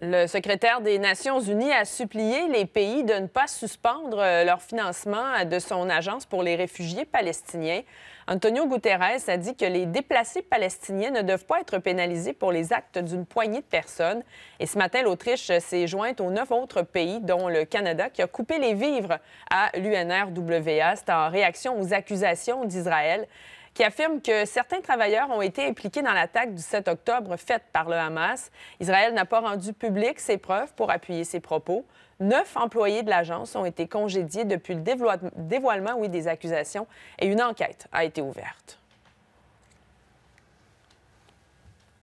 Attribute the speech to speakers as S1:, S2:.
S1: Le secrétaire des Nations unies a supplié les pays de ne pas suspendre euh, leur financement de son agence pour les réfugiés palestiniens. Antonio Guterres a dit que les déplacés palestiniens ne doivent pas être pénalisés pour les actes d'une poignée de personnes. Et ce matin, l'Autriche s'est jointe aux neuf autres pays, dont le Canada, qui a coupé les vivres à l'UNRWA. C'est en réaction aux accusations d'Israël qui affirme que certains travailleurs ont été impliqués dans l'attaque du 7 octobre faite par le Hamas. Israël n'a pas rendu publiques ses preuves pour appuyer ses propos. Neuf employés de l'agence ont été congédiés depuis le dévoilement des accusations et une enquête a été ouverte.